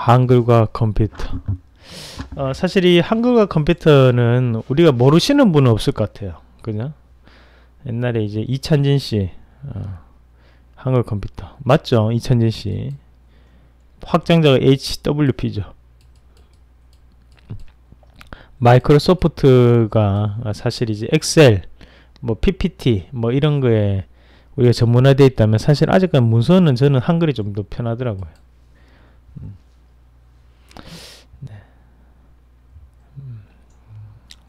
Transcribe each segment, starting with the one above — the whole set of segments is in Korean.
한글과 컴퓨터 어, 사실 이 한글과 컴퓨터는 우리가 모르시는 분은 없을 것 같아요 그냥 옛날에 이제 이찬진 씨 어, 한글 컴퓨터 맞죠 이찬진 씨 확장자가 HWP죠 마이크로소프트가 사실 이제 엑셀 뭐 PPT 뭐 이런 거에 우리가 전문화되어 있다면 사실 아직까지 문서는 저는 한글이 좀 더 편하더라고요. 음.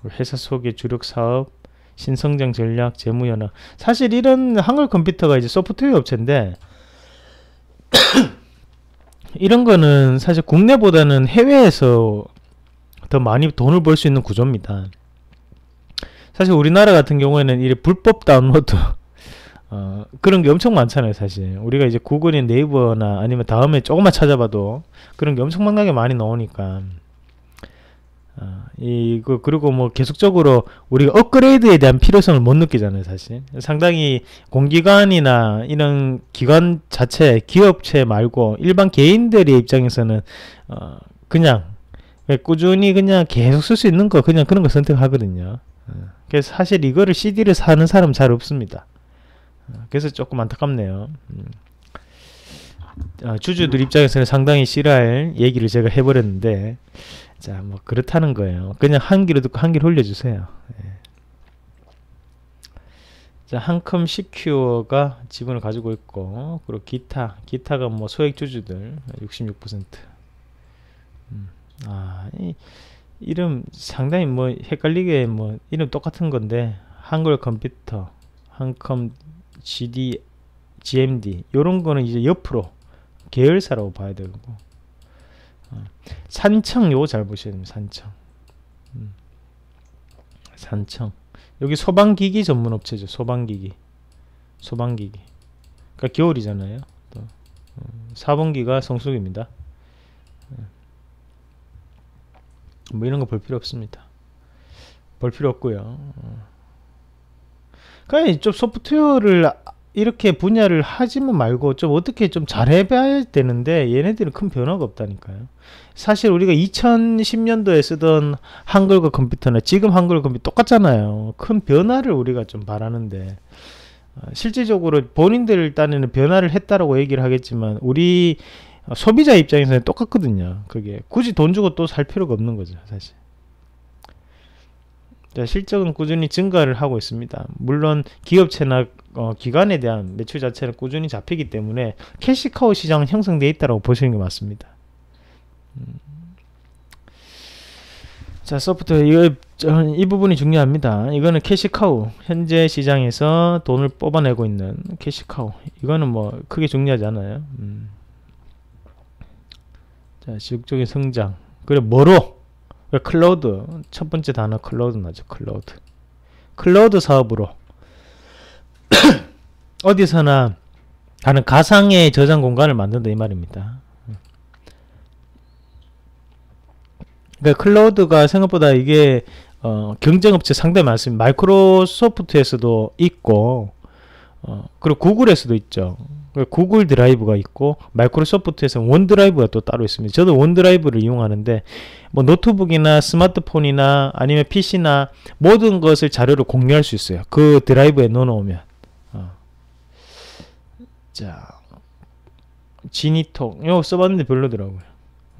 회사 소개, 주력 사업, 신성장 전략, 재무 연합. 사실 이런 한글 컴퓨터가 이제 소프트웨어 업체인데 이런 거는 사실 국내보다는 해외에서 더 많이 돈을 벌 수 있는 구조입니다. 사실 우리나라 같은 경우에는 이 불법 다운로드 어, 그런 게 엄청 많잖아요, 사실. 우리가 이제 구글이나 네이버나 아니면 다음에 조금만 찾아봐도 그런 게 엄청 만게 많이 나오니까. 어, 이거 그, 그리고 뭐 계속적으로 우리가 업그레이드에 대한 필요성을 못 느끼잖아요 사실 상당히 공기관이나 이런 기관 자체 기업체 말고 일반 개인들의 입장에서는 어, 그냥 꾸준히 그냥 계속 쓸 수 있는 거 그냥 그런 거 선택하거든요 어, 그래서 사실 이거를 CD를 사는 사람 잘 없습니다 어, 그래서 조금 안타깝네요 음. 아, 주주들 입장에서는 상당히 싫어할 얘기를 제가 해버렸는데 자, 뭐 그렇다는 거예요. 그냥 한 귀로 듣고 한 귀로 흘려주세요. 예. 자, 한컴 시큐어가 지분을 가지고 있고 그리고 기타, 기타가 뭐 소액 주주들 66%. 음, 아, 이, 이름 상당히 뭐 헷갈리게 뭐 이름 똑같은 건데 한글 컴퓨터, 한컴 GD, GMD 요런 거는 이제 옆으로 계열사라고 봐야 되고 산청 요거 잘 보셔야 됩니다. 산청. 음. 산청. 여기 소방기기 전문 업체죠. 소방기기. 소방기기. 그러니까 겨울이잖아요. 또. 4번기가 음, 성수기입니다. 음. 뭐 이런 거 볼 필요 없습니다. 볼 필요 없고요. 어. 그러좀 그러니까 소프트웨어를 아, 이렇게 분야를 하지만 뭐 말고 좀 어떻게 좀 잘해봐야 되는데 얘네들은 큰 변화가 없다니까요. 사실 우리가 2010년도에 쓰던 한글과 컴퓨터나 지금 한글 과 컴퓨터 똑같잖아요. 큰 변화를 우리가 좀 바라는데 어, 실질적으로 본인들 일단에는 변화를 했다라고 얘기를 하겠지만 우리 소비자 입장에서는 똑같거든요. 그게 굳이 돈 주고 또 살 필요가 없는 거죠, 사실. 실적은 꾸준히 증가를 하고 있습니다. 물론 기업 체나 어, 기관에 대한 매출 자체는 꾸준히 잡히기 때문에 캐시카우 시장은 형성되어 있다고 보시는 게 맞습니다. 음. 자 소프트웨어 이, 이 부분이 중요합니다. 이거는 캐시카우 현재 시장에서 돈을 뽑아내고 있는 캐시카우 이거는 뭐 크게 중요하지 않아요. 음. 자 지속적인 성장 그리고 뭐로 그 클라우드 첫 번째 단어 클라우드 나죠 클라우드 클라우드 사업으로 어디서나 하는 가상의 저장 공간을 만든다 이 말입니다 그러니까 클라우드가 생각보다 이게 어, 경쟁업체 상당 많습니다 마이크로소프트에서도 있고 어, 그리고 구글에서도 있죠 구글 드라이브가 있고 마이크로소프트에서 원드라이브가 또 따로 있습니다. 저도 원드라이브를 이용하는데 뭐 노트북이나 스마트폰이나 아니면 PC나 모든 것을 자료를 공유할 수 있어요. 그 드라이브에 넣어놓으면 어. 자 지니톡 이거 써봤는데 별로더라고요.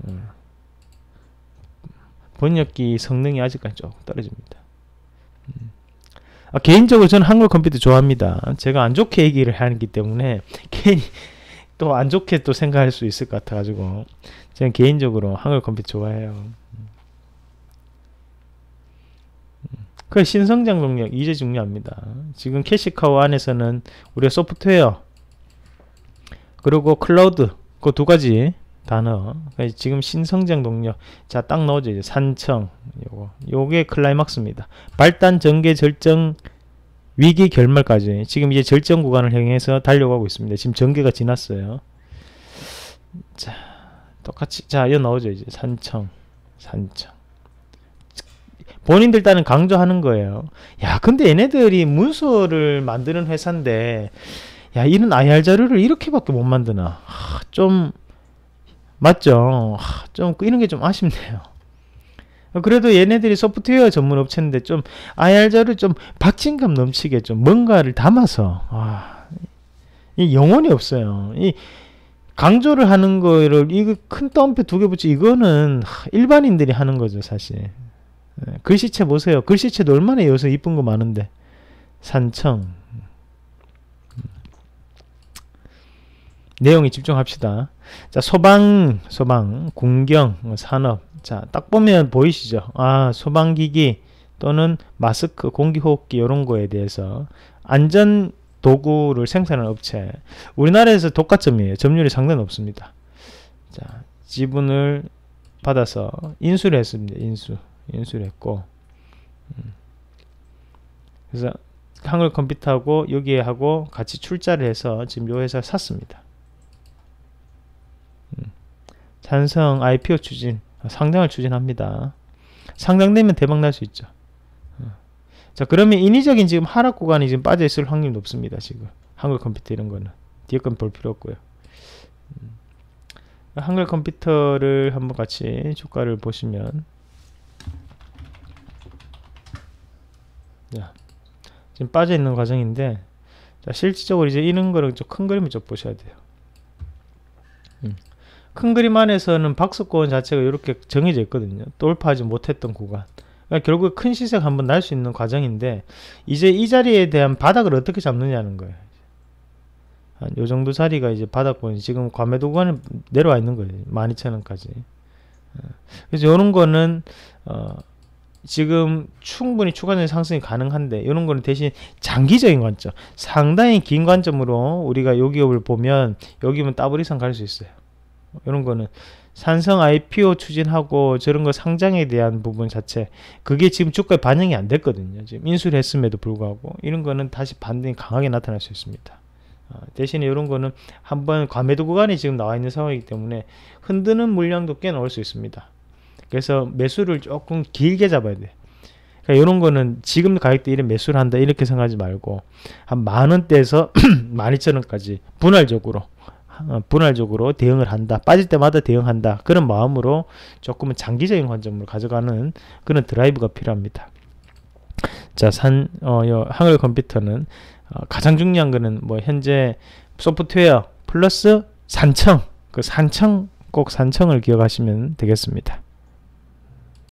음. 번역기 성능이 아직까지 조금 떨어집니다. 아, 개인적으로 저는 한글 컴퓨터 좋아합니다. 제가 안 좋게 얘기를 하기 때문에 괜히 또 안 좋게 또 생각할 수 있을 것 같아가지고 저는 개인적으로 한글 컴퓨터 좋아해요. 그 신성장 동력 이제 중요합니다. 지금 캐시카우 안에서는 우리가 소프트웨어 그리고 클라우드 그 두 가지 단어 그러니까 지금 신성장 동력 자딱 넣어줘 이 산청 요거 요게 클라이막스입니다 발단 전개 절정 위기 결말까지 지금 이제 절정 구간을 향해서 달려가고 있습니다 지금 전개가 지났어요 자 똑같이 자여 넣어줘 이제 산청 산청 본인들 따는 강조하는 거예요 야 근데 얘네들이 문서를 만드는 회사인데 야 이런 IR 자료를 이렇게밖에 못 만드나 하, 좀 맞죠? 좀 이런 게 좀 아쉽네요. 그래도 얘네들이 소프트웨어 전문 업체인데 좀 IR자를 좀 박진감 넘치게 좀 뭔가를 담아서 와, 아, 이 영혼이 없어요. 이 강조를 하는 거를 이거 큰따옴두개 붙이 이거는 일반인들이 하는 거죠 사실. 예, 글씨체 보세요. 글씨체도 얼마나 요새 이쁜 거 많은데 산청 내용에 집중합시다. 자, 소방, 소방, 군경, 산업. 자, 딱 보면 보이시죠? 아, 소방기기 또는 마스크, 공기호흡기 이런 거에 대해서 안전 도구를 생산하는 업체. 우리나라에서 독과점이에요. 점유율이 상당히 높습니다. 자, 지분을 받아서 인수를 했습니다. 인수. 인수를 했고. 음. 그래서 한글 컴퓨터하고 여기 하고 같이 출자를 해서 지금 요 회사를 샀습니다. 산성 IPO 추진, 상장을 추진합니다. 상장되면 대박 날 수 있죠. 어. 자, 그러면 인위적인 지금 하락 구간이 지금 빠져있을 확률이 높습니다. 지금. 한글 컴퓨터 이런 거는. 뒤에 건 볼 필요 없고요. 음. 한글 컴퓨터를 한번 같이 주가를 보시면 자, 지금 빠져있는 과정인데 자, 실질적으로 이제 이런 거를 좀큰 그림을 좀 보셔야 돼요. 음. 큰 그림 안에서는 박스권 자체가 이렇게 정해져 있거든요. 돌파하지 못했던 구간. 그러니까 결국 큰 시세가 한번 날 수 있는 과정인데 이제 이 자리에 대한 바닥을 어떻게 잡느냐는 거예요. 요 정도 자리가 이제 바닥권 지금 과매도 구간에 내려와 있는 거예요. 12,000원까지. 어. 그래서 이런 거는 어, 지금 충분히 추가적인 상승이 가능한데 이런 거는 대신 장기적인 관점 상당히 긴 관점으로 우리가 요 기업을 보면 여기면 더블 이상 갈 수 있어요 이런 거는 산성 IPO 추진하고 저런 거 상장에 대한 부분 자체 그게 지금 주가에 반영이 안 됐거든요. 지금 인수를 했음에도 불구하고 이런 거는 다시 반등이 강하게 나타날 수 있습니다. 어, 대신에 이런 거는 한번 과매도 구간이 지금 나와 있는 상황이기 때문에 흔드는 물량도 꽤 나올 수 있습니다. 그래서 매수를 조금 길게 잡아야 돼. 그러니까 이런 거는 지금 가격대 이런 매수를 한다 이렇게 생각하지 말고 한 만 원대에서 만 이천 원까지 분할적으로 어, 분할적으로 대응을 한다. 빠질 때마다 대응한다. 그런 마음으로 조금은 장기적인 관점으로 가져가는 그런 드라이브가 필요합니다. 자, 산, 어, 요, 한글 컴퓨터는 어, 가장 중요한 거는 뭐 현재 소프트웨어 플러스 산청, 그 산청 꼭 산청을 기억하시면 되겠습니다.